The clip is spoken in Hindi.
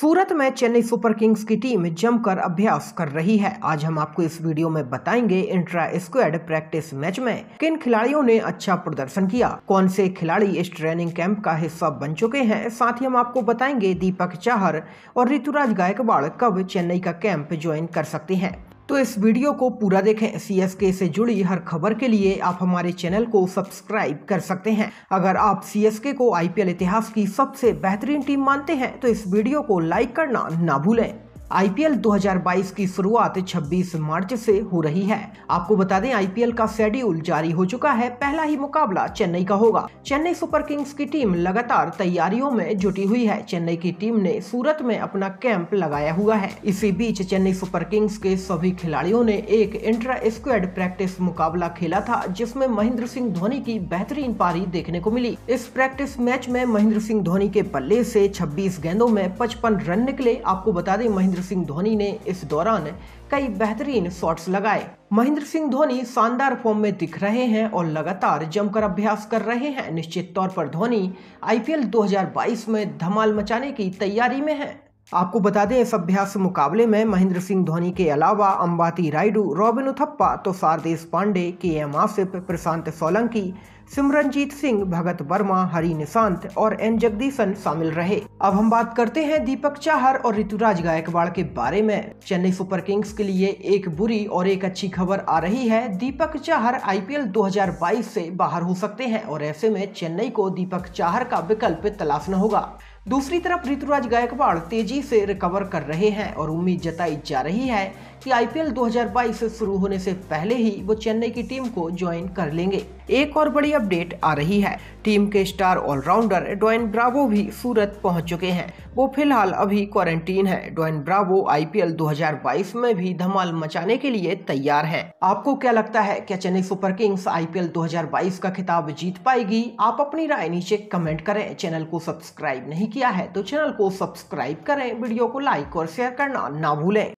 सूरत में चेन्नई सुपर किंग्स की टीम जमकर अभ्यास कर रही है आज हम आपको इस वीडियो में बताएंगे इंट्रा स्क्वाड प्रैक्टिस मैच में किन खिलाड़ियों ने अच्छा प्रदर्शन किया कौन से खिलाड़ी इस ट्रेनिंग कैंप का हिस्सा बन चुके हैं साथ ही हम आपको बताएंगे दीपक चाहर और ऋतुराज गायकवाड़ कब चेन्नई का कैंप ज्वाइन कर सकते हैं तो इस वीडियो को पूरा देखें सी के से जुड़ी हर खबर के लिए आप हमारे चैनल को सब्सक्राइब कर सकते हैं अगर आप के को आईपीएल इतिहास की सबसे बेहतरीन टीम मानते हैं तो इस वीडियो को लाइक करना ना भूलें आईपीएल 2022 की शुरुआत 26 मार्च से हो रही है आपको बता दें आईपीएल का शेड्यूल जारी हो चुका है पहला ही मुकाबला चेन्नई का होगा चेन्नई सुपर किंग्स की टीम लगातार तैयारियों में जुटी हुई है चेन्नई की टीम ने सूरत में अपना कैंप लगाया हुआ है इसी बीच चेन्नई सुपर किंग्स के सभी खिलाड़ियों ने एक इंट्रा स्क्वेड प्रैक्टिस मुकाबला खेला था जिसमे महेंद्र सिंह धोनी की बेहतरीन पारी देखने को मिली इस प्रैक्टिस मैच में महेंद्र सिंह धोनी के बल्ले ऐसी छब्बीस गेंदों में पचपन रन निकले आपको बता दें महेंद्र सिंह धोनी ने इस दौरान कई बेहतरीन शॉट्स लगाए महेंद्र सिंह धोनी शानदार फॉर्म में दिख रहे हैं और लगातार जमकर अभ्यास कर रहे हैं निश्चित तौर पर धोनी आईपीएल 2022 में धमाल मचाने की तैयारी में हैं आपको बता दें इस अभ्यास मुकाबले में महेंद्र सिंह धोनी के अलावा अंबाती रायडू रॉबिन उथप्पा तो सारदेश पांडे के एम आसिफ प्रशांत सोलंकी सिमरनजीत सिंह भगत वर्मा हरी निशांत और एन जगदीशन शामिल रहे अब हम बात करते हैं दीपक चाहर और ऋतुराज गायकवाड़ के बारे में चेन्नई सुपर किंग्स के लिए एक बुरी और एक अच्छी खबर आ रही है दीपक चाहर आईपीएल 2022 से बाहर हो सकते हैं और ऐसे में चेन्नई को दीपक चाहर का विकल्प तलाशना होगा दूसरी तरफ ऋतुराज गायकवाड़ तेजी से रिकवर कर रहे हैं और उम्मीद जताई जा रही है कि आईपीएल 2022 शुरू होने से पहले ही वो चेन्नई की टीम को ज्वाइन कर लेंगे एक और बड़ी अपडेट आ रही है टीम के स्टार ऑलराउंडर डॉइन ब्रावो भी सूरत पहुंच चुके हैं वो फिलहाल अभी क्वारंटीन है डॉइन ब्रावो आईपीएल 2022 में भी धमाल मचाने के लिए तैयार है आपको क्या लगता है क्या चेन्नई सुपर किंग्स आईपीएल 2022 का खिताब जीत पाएगी आप अपनी राय नीचे कमेंट करें चैनल को सब्सक्राइब नहीं किया है तो चैनल को सब्सक्राइब करें वीडियो को लाइक और शेयर करना ना भूलें